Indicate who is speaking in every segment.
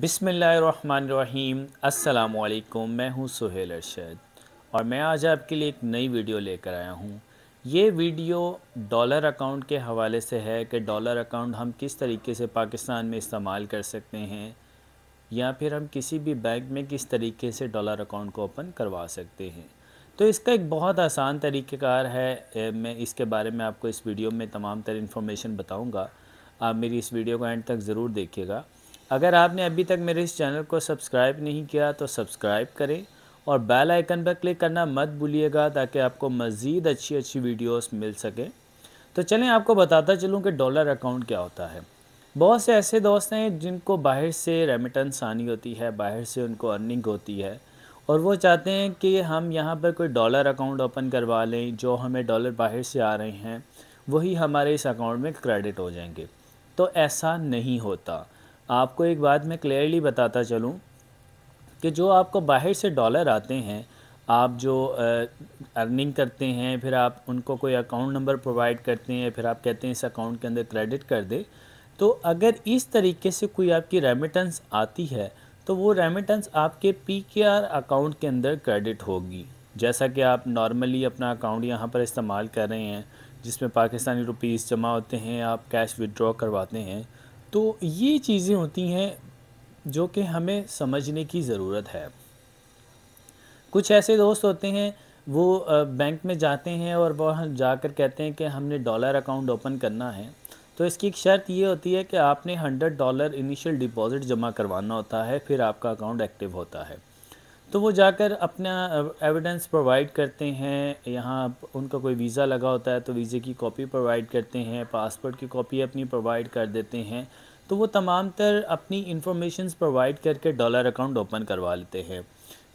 Speaker 1: बिसमीम् अल्लाम मैं हूं सुहेल अरशद और मैं आज आपके लिए एक नई वीडियो लेकर आया हूं ये वीडियो डॉलर अकाउंट के हवाले से है कि डॉलर अकाउंट हम किस तरीके से पाकिस्तान में इस्तेमाल कर सकते हैं या फिर हम किसी भी बैंक में किस तरीके से डॉलर अकाउंट को ओपन करवा सकते हैं तो इसका एक बहुत आसान तरीक़ेकार है मैं इसके बारे में आपको इस वीडियो में तमाम तर इन्फॉर्मेशन बताऊँगा आप मेरी इस वीडियो को एंड तक ज़रूर देखिएगा अगर आपने अभी तक मेरे इस चैनल को सब्सक्राइब नहीं किया तो सब्सक्राइब करें और बेल आइकन पर क्लिक करना मत भूलिएगा ताकि आपको मज़ीद अच्छी अच्छी वीडियोस मिल सकें तो चलें आपको बताता चलूँ कि डॉलर अकाउंट क्या होता है बहुत से ऐसे दोस्त हैं जिनको बाहर से रेमिटेंस आनी होती है बाहर से उनको अर्निंग होती है और वो चाहते हैं कि हम यहाँ पर कोई डॉलर अकाउंट ओपन करवा लें जो हमें डॉलर बाहर से आ रहे हैं वही हमारे इस अकाउंट में क्रेडिट हो जाएंगे तो ऐसा नहीं होता आपको एक बात मैं क्लियरली बताता चलूँ कि जो आपको बाहर से डॉलर आते हैं आप जो अर्निंग करते हैं फिर आप उनको कोई अकाउंट नंबर प्रोवाइड करते हैं फिर आप कहते हैं इस अकाउंट के अंदर क्रेडिट कर दे तो अगर इस तरीके से कोई आपकी रेमिटेंस आती है तो वो रेमिटेंस आपके पी के आर अकाउंट के अंदर क्रेडिट होगी जैसा कि आप नॉर्मली अपना अकाउंट यहाँ पर इस्तेमाल कर रहे हैं जिसमें पाकिस्तानी रुपीज़ जमा होते हैं आप कैश विदड्रॉ करवाते हैं तो ये चीज़ें होती हैं जो कि हमें समझने की ज़रूरत है कुछ ऐसे दोस्त होते हैं वो बैंक में जाते हैं और वह जाकर कहते हैं कि हमने डॉलर अकाउंट ओपन करना है तो इसकी एक शर्त ये होती है कि आपने हंड्रेड डॉलर इनिशियल डिपॉज़िट जमा करवाना होता है फिर आपका अकाउंट एक्टिव होता है तो वो जाकर अपना एविडेंस प्रोवाइड करते हैं यहाँ उनका कोई वीज़ा लगा होता है तो वीज़े की कॉपी प्रोवाइड करते हैं पासपोर्ट की कॉपी अपनी प्रोवाइड कर देते हैं तो वो तमाम तर अपनी इंफॉर्मेशन प्रोवाइड करके डॉलर अकाउंट ओपन करवा लेते हैं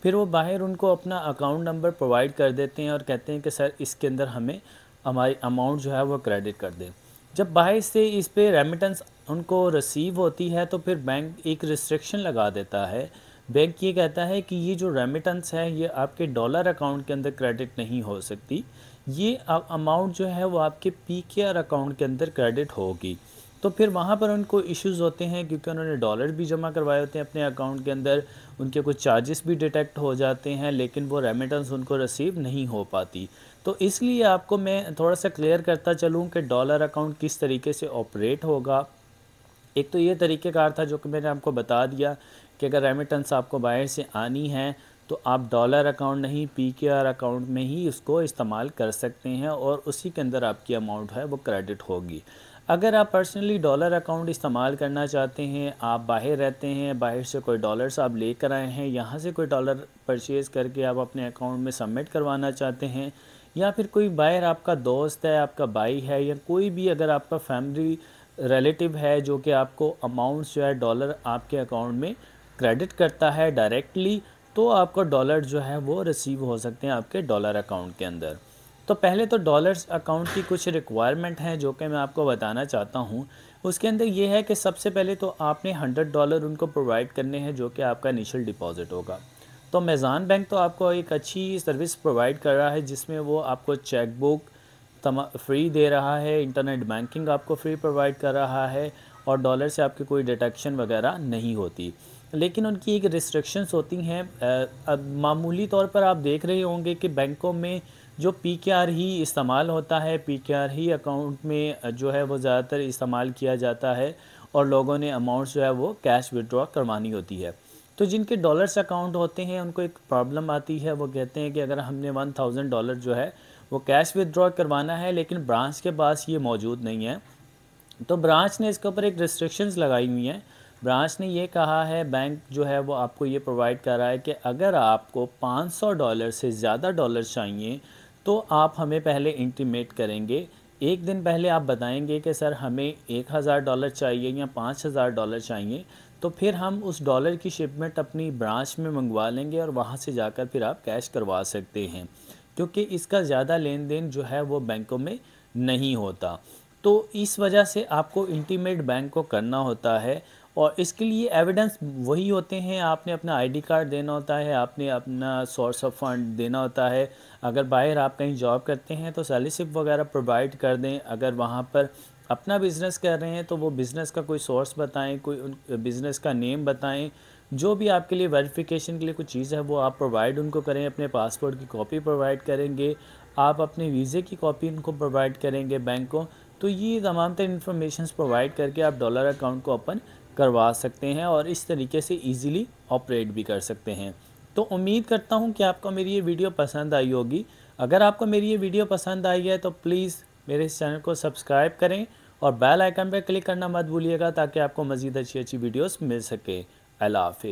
Speaker 1: फिर वो बाहर उनको अपना अकाउंट नंबर प्रोवाइड कर देते हैं और कहते हैं कि सर इसके अंदर हमें हमारी अमाउंट जो है वो क्रेडिट कर दें जब बाहर से इस पर रेमिटेंस उनको रिसीव होती है तो फिर बैंक एक रिस्ट्रिक्शन लगा देता है बैंक ये कहता है कि ये जो रेमिटेंस है ये आपके डॉलर अकाउंट के अंदर क्रेडिट नहीं हो सकती ये अमाउंट जो है वो आपके पी के आर अकाउंट के अंदर क्रेडिट होगी तो फिर वहाँ पर उनको इश्यूज़ होते हैं क्योंकि उन्होंने डॉलर भी जमा करवाए होते हैं अपने अकाउंट के अंदर उनके कुछ चार्जेस भी डिटेक्ट हो जाते हैं लेकिन वो रेमिटेंस उनको रिसीव नहीं हो पाती तो इसलिए आपको मैं थोड़ा सा क्लियर करता चलूँ कि डॉलर अकाउंट किस तरीके से ऑपरेट होगा एक तो ये तरीक़ेकार था जो कि मैंने आपको बता दिया कि अगर रेमिटेंस आपको बाहर से आनी है तो आप डॉलर अकाउंट नहीं पी के आर अकाउंट में ही उसको इस्तेमाल कर सकते हैं और उसी के अंदर आपकी अमाउंट है वो क्रेडिट होगी अगर आप पर्सनली डॉलर अकाउंट इस्तेमाल करना चाहते हैं आप बाहर रहते हैं बाहर से कोई डॉलर्स आप लेकर आए हैं यहाँ से कोई डॉलर परचेज़ करके आप अपने अकाउंट में सबमिट करवाना चाहते हैं या फिर कोई बाहर आपका दोस्त है आपका भाई है या कोई भी अगर आपका फैमिली रिलेटिव है जो कि आपको अमाउंट्स जो है डॉलर आपके अकाउंट में क्रेडिट करता है डायरेक्टली तो आपका डॉलर जो है वो रिसीव हो सकते हैं आपके डॉलर अकाउंट के अंदर तो पहले तो डॉलर्स अकाउंट की कुछ रिक्वायरमेंट हैं जो कि मैं आपको बताना चाहता हूँ उसके अंदर ये है कि सबसे पहले तो आपने हंड्रेड डॉलर उनको प्रोवाइड करने हैं जो कि आपका इनिशियल डिपॉज़िट होगा तो मेज़ान बैंक तो आपको एक अच्छी सर्विस प्रोवाइड कर रहा है जिसमें वो आपको चेकबुक फ्री दे रहा है इंटरनेट बैंकिंग आपको फ्री प्रोवाइड कर रहा है और डॉलर से आपकी कोई डिटेक्शन वगैरह नहीं होती लेकिन उनकी एक रिस्ट्रिक्शंस होती हैं अब मामूली तौर पर आप देख रहे होंगे कि बैंकों में जो पी ही इस्तेमाल होता है पी ही अकाउंट में जो है वो ज़्यादातर इस्तेमाल किया जाता है और लोगों ने अमाउंट जो है वो कैश विड्रॉ करवानी होती है तो जिनके डॉलर्स अकाउंट होते हैं उनको एक प्रॉब्लम आती है वो कहते हैं कि अगर हमने वन थाउजेंड डॉलर जो है वो कैश विदड्रॉ करवाना है लेकिन ब्रांच के पास ये मौजूद नहीं है तो ब्रांच ने इसके ऊपर एक रिस्ट्रिक्शंस लगाई हुई हैं ब्रांच ने ये कहा है बैंक जो है वो आपको ये प्रोवाइड कर रहा है कि अगर आपको 500 डॉलर से ज़्यादा डॉलर चाहिए तो आप हमें पहले इंटीमेट करेंगे एक दिन पहले आप बताएंगे कि सर हमें एक हज़ार डॉलर चाहिए या पाँच हज़ार डॉलर चाहिए तो फिर हम उस डॉलर की शिपमेंट अपनी ब्रांच में मंगवा लेंगे और वहाँ से जाकर फिर आप कैश करवा सकते हैं क्योंकि इसका ज़्यादा लेन देन जो है वो बैंकों में नहीं होता तो इस वजह से आपको इंटीमेट बैंक को करना होता है और इसके लिए एविडेंस वही होते हैं आपने अपना आईडी कार्ड देना होता है आपने अपना सोर्स ऑफ फंड देना होता है अगर बाहर आप कहीं जॉब करते हैं तो सेलिसिप वगैरह प्रोवाइड कर दें अगर वहाँ पर अपना बिज़नेस कर रहे हैं तो वो बिज़नेस का कोई सोर्स बताएं कोई उन बिज़नेस का नेम बताएं जो भी आपके लिए वेरिफिकेशन के लिए कुछ चीज़ है वो आप प्रोवाइड उनको करें अपने पासपोर्ट की कॉपी प्रोवाइड करेंगे आप अपने वीज़े की कॉपी उनको प्रोवाइड करेंगे बैंक को तो ये तमाम तर इन्फॉर्मेशन प्रोवाइड करके आप डॉलर अकाउंट को ओपन करवा सकते हैं और इस तरीके से ईज़िली ऑपरेट भी कर सकते हैं तो उम्मीद करता हूँ कि आपको मेरी ये वीडियो पसंद आई होगी अगर आपको मेरी ये वीडियो पसंद आई है तो प्लीज़ मेरे इस चैनल को सब्सक्राइब करें और बेल आइकन पर क्लिक करना मत भूलिएगा ताकि आपको मज़ीद अच्छी अच्छी वीडियोस मिल सके अल्लाह हाफि